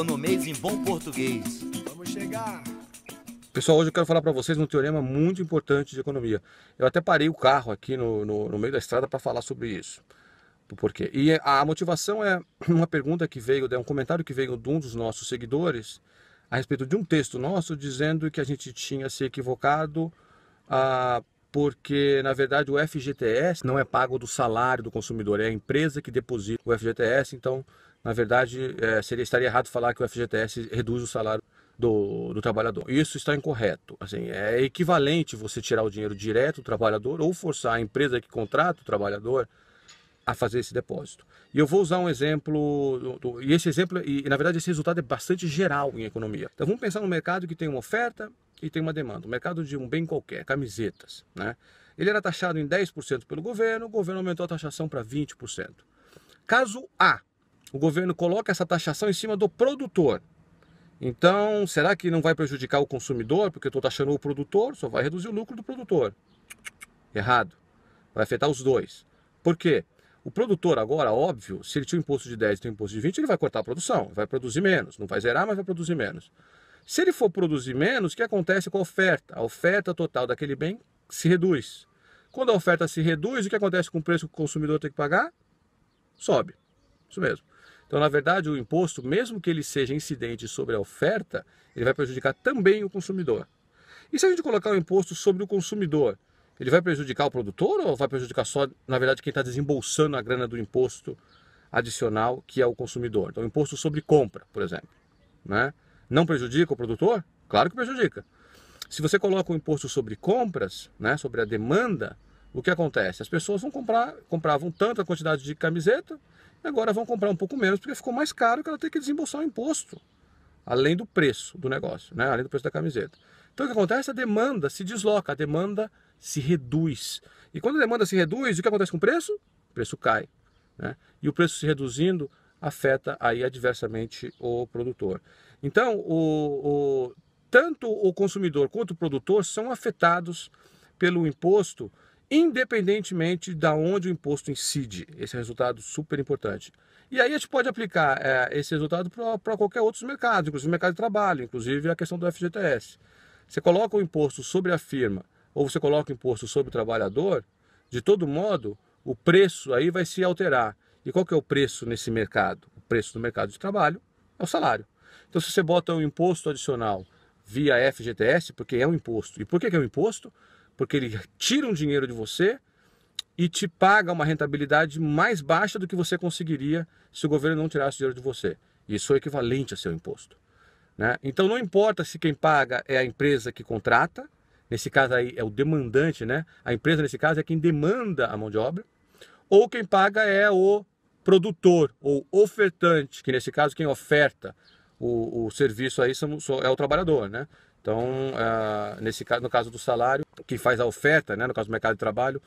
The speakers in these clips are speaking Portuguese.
Economês em bom português. Vamos chegar. Pessoal, hoje eu quero falar para vocês um teorema muito importante de economia. Eu até parei o carro aqui no, no, no meio da estrada para falar sobre isso. por quê? E a motivação é uma pergunta que veio, é um comentário que veio de um dos nossos seguidores a respeito de um texto nosso dizendo que a gente tinha se equivocado ah, porque, na verdade, o FGTS não é pago do salário do consumidor, é a empresa que deposita o FGTS, então na verdade, é, seria estaria errado falar que o FGTS reduz o salário do, do, trabalhador. Isso está incorreto. Assim, é equivalente você tirar o dinheiro direto do trabalhador ou forçar a empresa que contrata o trabalhador a fazer esse depósito. E eu vou usar um exemplo, do, e esse exemplo, e na verdade esse resultado é bastante geral em economia. Então vamos pensar no mercado que tem uma oferta e tem uma demanda. O mercado de um bem qualquer, camisetas, né? Ele era taxado em 10% pelo governo, o governo aumentou a taxação para 20%. Caso A, o governo coloca essa taxação em cima do produtor. Então, será que não vai prejudicar o consumidor, porque eu estou taxando o produtor, só vai reduzir o lucro do produtor? Errado. Vai afetar os dois. Por quê? O produtor agora, óbvio, se ele tinha um imposto de 10 e tem um imposto de 20, ele vai cortar a produção, vai produzir menos. Não vai zerar, mas vai produzir menos. Se ele for produzir menos, o que acontece com a oferta? A oferta total daquele bem se reduz. Quando a oferta se reduz, o que acontece com o preço que o consumidor tem que pagar? Sobe. Isso mesmo. Então, na verdade, o imposto, mesmo que ele seja incidente sobre a oferta, ele vai prejudicar também o consumidor. E se a gente colocar o imposto sobre o consumidor, ele vai prejudicar o produtor ou vai prejudicar só, na verdade, quem está desembolsando a grana do imposto adicional, que é o consumidor? Então, o imposto sobre compra, por exemplo, né? não prejudica o produtor? Claro que prejudica. Se você coloca o imposto sobre compras, né, sobre a demanda, o que acontece? As pessoas vão comprar, compravam tanta quantidade de camiseta agora vão comprar um pouco menos porque ficou mais caro que ela tem que desembolsar o imposto, além do preço do negócio, né? além do preço da camiseta. Então o que acontece? A demanda se desloca, a demanda se reduz. E quando a demanda se reduz, o que acontece com o preço? O preço cai. Né? E o preço se reduzindo afeta aí adversamente o produtor. Então, o, o tanto o consumidor quanto o produtor são afetados pelo imposto independentemente de onde o imposto incide. Esse é um resultado super importante. E aí a gente pode aplicar é, esse resultado para qualquer outro mercado, inclusive o mercado de trabalho, inclusive a questão do FGTS. Você coloca o imposto sobre a firma ou você coloca o imposto sobre o trabalhador, de todo modo, o preço aí vai se alterar. E qual que é o preço nesse mercado? O preço do mercado de trabalho é o salário. Então, se você bota um imposto adicional via FGTS, porque é um imposto. E por que é um imposto? porque ele tira um dinheiro de você e te paga uma rentabilidade mais baixa do que você conseguiria se o governo não tirasse dinheiro de você. Isso é equivalente a seu imposto. Né? Então não importa se quem paga é a empresa que contrata, nesse caso aí é o demandante, né? A empresa nesse caso é quem demanda a mão de obra, ou quem paga é o produtor ou ofertante, que nesse caso quem oferta o, o serviço aí são, é o trabalhador, né? Então, uh, nesse caso, no caso do salário, que faz a oferta, né, no caso do mercado de trabalho,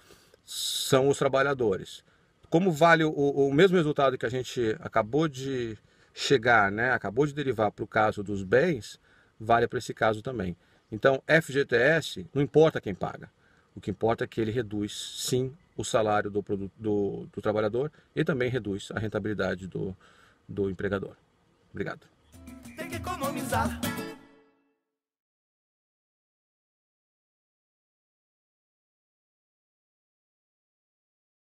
são os trabalhadores. Como vale o, o mesmo resultado que a gente acabou de chegar, né, acabou de derivar para o caso dos bens, vale para esse caso também. Então, FGTS, não importa quem paga. O que importa é que ele reduz, sim, o salário do, do, do trabalhador e também reduz a rentabilidade do, do empregador. Obrigado.